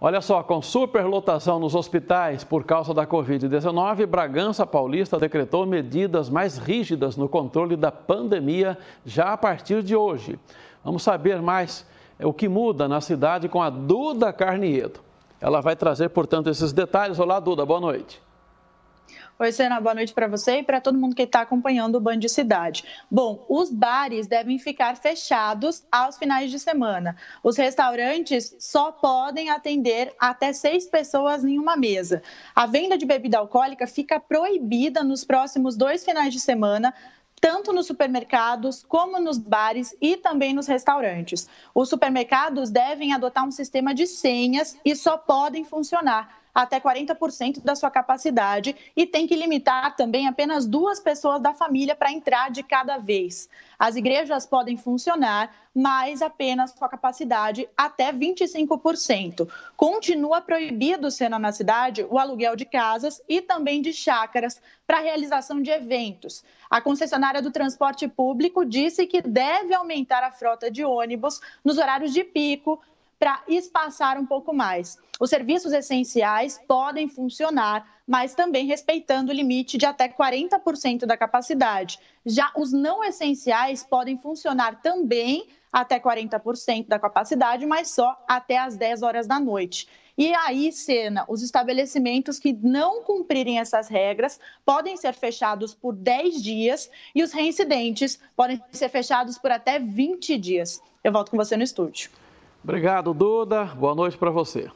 Olha só, com superlotação nos hospitais por causa da Covid-19, Bragança Paulista decretou medidas mais rígidas no controle da pandemia já a partir de hoje. Vamos saber mais é, o que muda na cidade com a Duda Carniedo. Ela vai trazer, portanto, esses detalhes. Olá, Duda, boa noite. Oi, Sena, boa noite para você e para todo mundo que está acompanhando o Band Cidade. Bom, os bares devem ficar fechados aos finais de semana. Os restaurantes só podem atender até seis pessoas em uma mesa. A venda de bebida alcoólica fica proibida nos próximos dois finais de semana, tanto nos supermercados como nos bares e também nos restaurantes. Os supermercados devem adotar um sistema de senhas e só podem funcionar até 40% da sua capacidade e tem que limitar também apenas duas pessoas da família para entrar de cada vez. As igrejas podem funcionar, mas apenas com a capacidade até 25%. Continua proibido, sendo na cidade, o aluguel de casas e também de chácaras para realização de eventos. A concessionária do transporte público disse que deve aumentar a frota de ônibus nos horários de pico para espaçar um pouco mais. Os serviços essenciais podem funcionar, mas também respeitando o limite de até 40% da capacidade. Já os não essenciais podem funcionar também até 40% da capacidade, mas só até às 10 horas da noite. E aí, Sena, os estabelecimentos que não cumprirem essas regras podem ser fechados por 10 dias e os reincidentes podem ser fechados por até 20 dias. Eu volto com você no estúdio. Obrigado, Duda. Boa noite para você.